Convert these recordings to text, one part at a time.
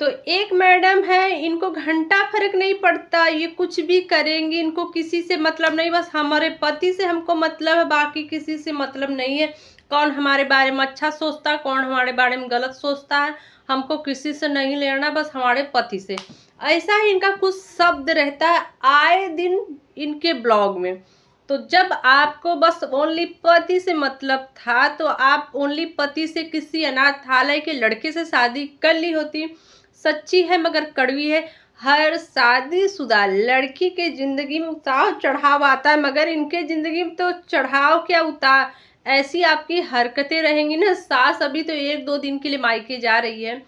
तो एक मैडम है इनको घंटा फर्क नहीं पड़ता ये कुछ भी करेंगी इनको किसी से मतलब नहीं बस हमारे पति से हमको मतलब है बाकी किसी से मतलब नहीं है कौन हमारे बारे में अच्छा सोचता है कौन हमारे बारे में गलत सोचता है हमको किसी से नहीं लेना बस हमारे पति से ऐसा ही इनका कुछ शब्द रहता है आए दिन इनके ब्लॉग में तो जब आपको बस ओनली पति से मतलब था तो आप ओनली पति से किसी अनाथालय के लड़के से शादी कर ली होती सच्ची है मगर कड़वी है हर शादीशुदा लड़की के ज़िंदगी में उतार चढ़ाव आता है मगर इनके ज़िंदगी में तो चढ़ाव क्या उतार ऐसी आपकी हरकतें रहेंगी ना सास अभी तो एक दो दिन के लिए मायके जा रही है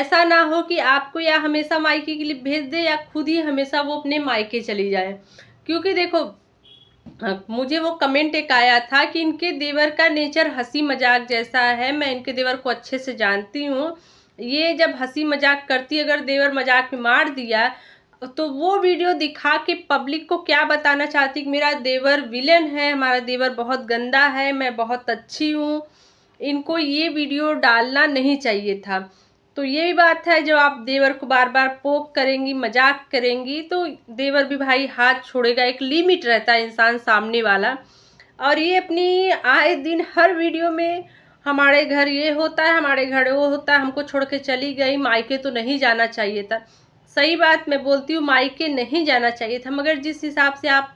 ऐसा ना हो कि आपको या हमेशा मायके के लिए भेज दे या खुद ही हमेशा वो अपने मायके चली जाए क्योंकि देखो मुझे वो कमेंट एक आया था कि इनके देवर का नेचर हंसी मजाक जैसा है मैं इनके देवर को अच्छे से जानती हूँ ये जब हंसी मजाक करती अगर देवर मजाक में मार दिया तो वो वीडियो दिखा के पब्लिक को क्या बताना चाहती कि मेरा देवर विलन है हमारा देवर बहुत गंदा है मैं बहुत अच्छी हूँ इनको ये वीडियो डालना नहीं चाहिए था तो ये भी बात है जब आप देवर को बार बार पोक करेंगी मजाक करेंगी तो देवर भी भाई हाथ छोड़ेगा एक लिमिट रहता है इंसान सामने वाला और ये अपनी आए दिन हर वीडियो में हमारे घर ये होता है हमारे घर वो होता है हमको छोड़ के चली गई मायके तो नहीं जाना चाहिए था सही बात मैं बोलती हूँ मायके नहीं जाना चाहिए था मगर जिस हिसाब से आप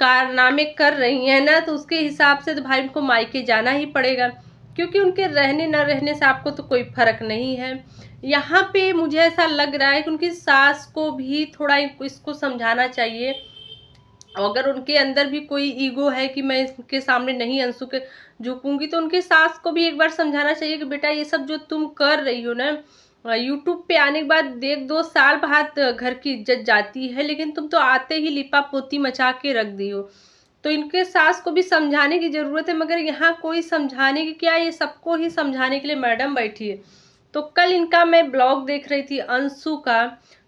कारनामे कर रही हैं ना तो उसके हिसाब से तो भाई उनको मायके जाना ही पड़ेगा क्योंकि उनके रहने न रहने से आपको तो कोई फ़र्क नहीं है यहाँ पे मुझे ऐसा लग रहा है कि उनकी सास को भी थोड़ा इसको समझाना चाहिए अगर उनके अंदर भी कोई ईगो है कि मैं इनके सामने नहीं अंशु के झुकूंगी तो उनके सास को भी एक बार समझाना चाहिए कि बेटा ये सब जो तुम कर रही हो ना यूट्यूब पे आने के बाद एक दो साल बाद घर की इज्जत जाती है लेकिन तुम तो आते ही लिपा पोती मचा के रख दी हो तो इनके सास को भी समझाने की ज़रूरत है मगर यहाँ कोई समझाने की क्या ये सबको ही समझाने के लिए मैडम बैठी है तो कल इनका मैं ब्लॉग देख रही थी अंशु का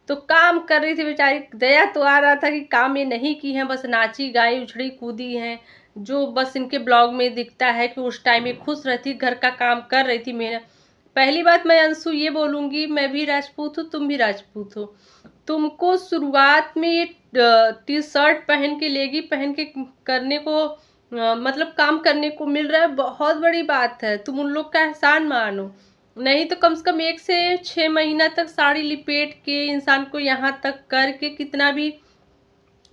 तो काम कर रही थी बेचारी दया तो आ रहा था कि काम ये नहीं की है बस नाची गाई उछड़ी कूदी हैं जो बस इनके ब्लॉग में दिखता है कि उस टाइम ये खुश रहती घर का काम कर रही थी मेरा पहली बात मैं अंशु ये बोलूँगी मैं भी राजपूत हूँ तुम भी राजपूत हो तुमको शुरुआत में ये टी शर्ट पहन के लेगी पहन के करने को मतलब काम करने को मिल रहा है बहुत बड़ी बात है तुम उन लोग का एहसान मानो नहीं तो कम से कम एक से छः महीना तक साड़ी लिपेट के इंसान को यहाँ तक करके कितना भी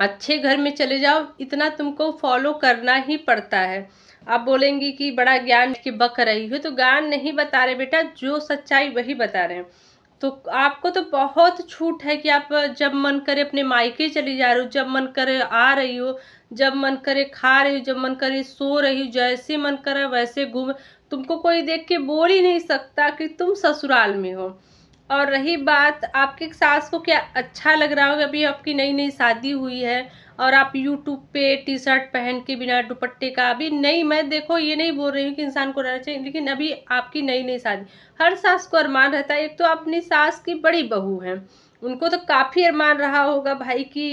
अच्छे घर में चले जाओ इतना तुमको फॉलो करना ही पड़ता है आप बोलेंगी कि बड़ा ज्ञान के बक रही हो तो ज्ञान नहीं बता रहे बेटा जो सच्चाई वही बता रहे हैं तो आपको तो बहुत छूट है कि आप जब मन करे अपने मायके चली जा रहे हो जब मन करे आ रही हो जब मन करे खा रही हो जब मन करे सो रही हो जैसे मन करे वैसे घूम तुमको कोई देख के बोल ही नहीं सकता कि तुम ससुराल में हो और रही बात आपके सास को क्या अच्छा लग रहा होगा अभी आपकी नई नई शादी हुई है और आप यूट्यूब पे टी शर्ट पहन के बिना दुपट्टे का अभी नहीं मैं देखो ये नहीं बोल रही हूँ कि इंसान को रहना चाहिए लेकिन अभी आपकी नई नई शादी हर सास को अरमान रहता है एक तो आप अपनी सास की बड़ी बहू हैं उनको तो काफ़ी अरमान रहा होगा भाई कि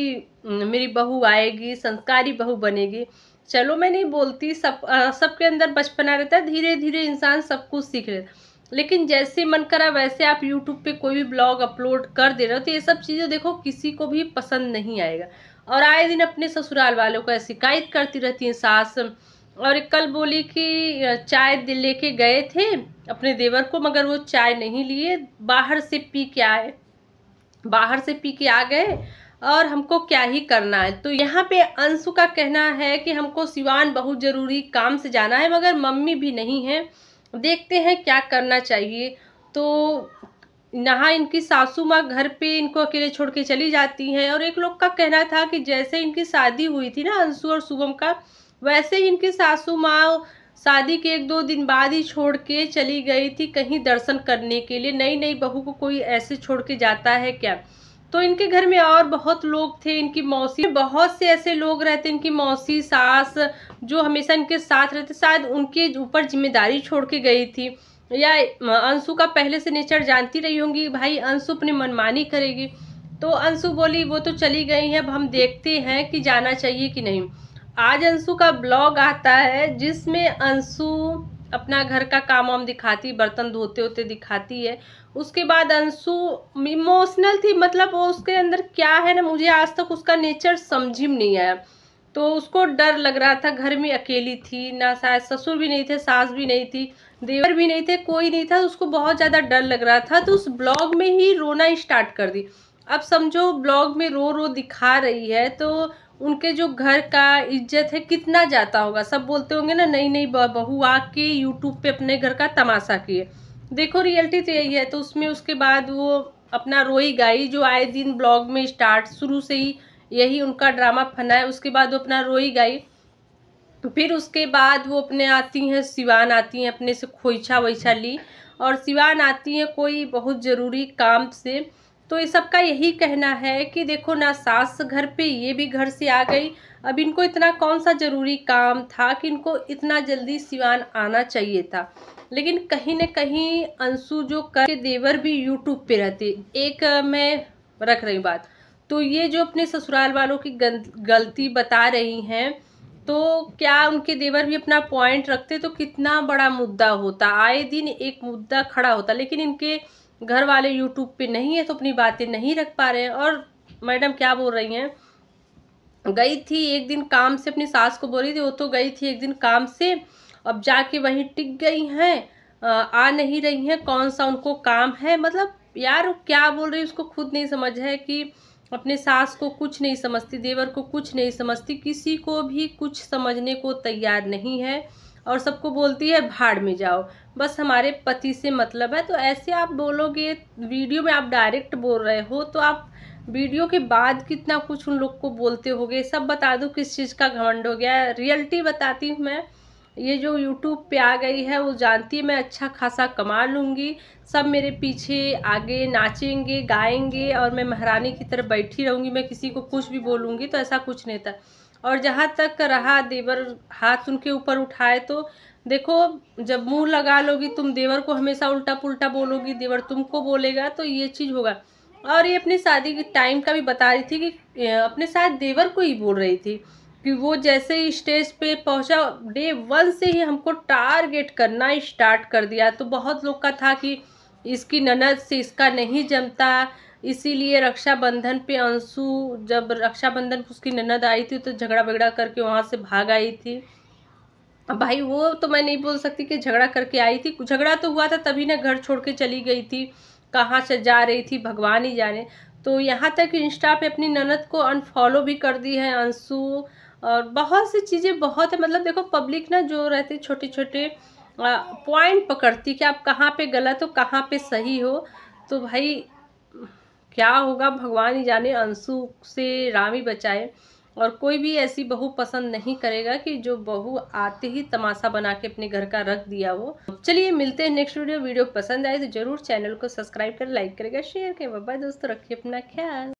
मेरी बहू आएगी संस्कारी बहू बनेगी चलो मैं नहीं बोलती सब सबके अंदर बचपना रहता है धीरे धीरे इंसान सब कुछ सीख लेता लेकिन जैसे मन करा वैसे आप यूट्यूब पे कोई भी ब्लॉग अपलोड कर दे रहे हो तो ये सब चीज़ें देखो किसी को भी पसंद नहीं आएगा और आए दिन अपने ससुराल वालों को शिकायत करती रहती हैं सास और कल बोली कि चाय लेके गए थे अपने देवर को मगर वो चाय नहीं लिए बाहर से पी के आए बाहर से पी के आ गए और हमको क्या ही करना है तो यहाँ पे अंशु का कहना है कि हमको सिवान बहुत ज़रूरी काम से जाना है मगर मम्मी भी नहीं है देखते हैं क्या करना चाहिए तो नहा इनकी सासू माँ घर पे इनको अकेले छोड़ के चली जाती हैं और एक लोग का कहना था कि जैसे इनकी शादी हुई थी ना अंशु और शुभम का वैसे ही इनकी सासू माँ शादी के एक दो दिन बाद ही छोड़ के चली गई थी कहीं दर्शन करने के लिए नई नई बहू को कोई ऐसे छोड़ के जाता है क्या तो इनके घर में और बहुत लोग थे इनकी मौसी बहुत से ऐसे लोग रहते इनकी मौसी सास जो हमेशा इनके साथ रहते शायद उनके ऊपर जिम्मेदारी छोड़ के गई थी या अंशु का पहले से नेचर जानती रही होंगी भाई अंशु अपनी मनमानी करेगी तो अंशु बोली वो तो चली गई हैं अब हम देखते हैं कि जाना चाहिए कि नहीं आज अंशु का ब्लॉग आता है जिसमें अंशु अपना घर का काम वाम दिखाती बर्तन धोते होते दिखाती है उसके बाद अंशु इमोशनल थी मतलब वो उसके अंदर क्या है ना मुझे आज तक उसका नेचर समझ में नहीं आया तो उसको डर लग रहा था घर में अकेली थी ना शायद ससुर भी नहीं थे सास भी नहीं थी देवर भी नहीं थे कोई नहीं था उसको बहुत ज़्यादा डर लग रहा था तो उस ब्लॉग में ही रोना स्टार्ट कर दी अब समझो ब्लॉग में रो रो दिखा रही है तो उनके जो घर का इज्जत है कितना जाता होगा सब बोलते होंगे ना नई नई बहू आके यूट्यूब पे अपने घर का तमाशा किए देखो रियलिटी तो यही है तो उसमें उसके बाद वो अपना रोई गाई जो आए दिन ब्लॉग में स्टार्ट शुरू से ही यही उनका ड्रामा फना है उसके बाद वो अपना रोई गाई फिर उसके बाद वो अपने आती हैं सिवान आती हैं अपने से खोइछा वोइछा ली और सिवान आती हैं कोई बहुत ज़रूरी काम से तो ये सबका यही कहना है कि देखो ना सास घर पे ये भी घर से आ गई अब इनको इतना कौन सा ज़रूरी काम था कि इनको इतना जल्दी सिवान आना चाहिए था लेकिन कहीं ना कहीं अंशु जो कर देवर भी यूट्यूब पे रहते एक मैं रख रही बात तो ये जो अपने ससुराल वालों की गलती बता रही हैं तो क्या उनके देवर भी अपना पॉइंट रखते तो कितना बड़ा मुद्दा होता आए दिन एक मुद्दा खड़ा होता लेकिन इनके घर वाले यूट्यूब पे नहीं है तो अपनी बातें नहीं रख पा रहे हैं और मैडम क्या बोल रही हैं गई थी एक दिन काम से अपनी सास को बोल रही थी वो तो गई थी एक दिन काम से अब जाके वहीं टिक गई हैं आ नहीं रही हैं कौन सा उनको काम है मतलब यार क्या बोल रही उसको खुद नहीं समझ है कि अपने सास को कुछ नहीं समझती देवर को कुछ नहीं समझती किसी को भी कुछ समझने को तैयार नहीं है और सबको बोलती है भाड़ में जाओ बस हमारे पति से मतलब है तो ऐसे आप बोलोगे वीडियो में आप डायरेक्ट बोल रहे हो तो आप वीडियो के बाद कितना कुछ उन लोग को बोलते होगे सब बता दो किस चीज़ का घमंड हो गया रियलिटी बताती हूँ मैं ये जो यूट्यूब पे आ गई है वो जानती है मैं अच्छा खासा कमा लूँगी सब मेरे पीछे आगे नाचेंगे गाएंगे और मैं महारानी की तरफ बैठी रहूँगी मैं किसी को कुछ भी बोलूँगी तो ऐसा कुछ नहीं था और जहाँ तक रहा देवर हाथ उनके ऊपर उठाए तो देखो जब मुंह लगा लोगी तुम देवर को हमेशा उल्टा पुल्टा बोलोगी देवर तुमको बोलेगा तो ये चीज़ होगा और ये अपनी शादी के टाइम का भी बता रही थी कि अपने साथ देवर को ही बोल रही थी कि वो जैसे ही स्टेज पे पहुंचा डे वन से ही हमको टारगेट करना स्टार्ट कर दिया तो बहुत लोग का था कि इसकी ननद से इसका नहीं जमता इसीलिए रक्षाबंधन पे अंशु जब रक्षाबंधन उसकी ननद आई थी तो झगड़ा बगड़ा करके वहाँ से भाग आई थी भाई वो तो मैं नहीं बोल सकती कि झगड़ा करके आई थी झगड़ा तो हुआ था तभी ना घर छोड़ के चली गई थी कहाँ से जा रही थी भगवान ही जाने तो यहाँ तक इंस्टा पे अपनी ननद को अनफॉलो भी कर दी है अंशु और बहुत सी चीज़ें बहुत है मतलब देखो पब्लिक ना जो रहती छोटे छोटे पॉइंट पकड़ती कि आप कहाँ पे गलत हो कहाँ पे सही हो तो भाई क्या होगा भगवान ही जाने अंशु से राम ही बचाए और कोई भी ऐसी बहू पसंद नहीं करेगा कि जो बहू आते ही तमाशा बना के अपने घर का रख दिया हो चलिए मिलते हैं नेक्स्ट वीडियो वीडियो पसंद आए तो जरूर चैनल को सब्सक्राइब कर लाइक करेगा शेयर करेगा बाय दोस्तों रखिए अपना ख्याल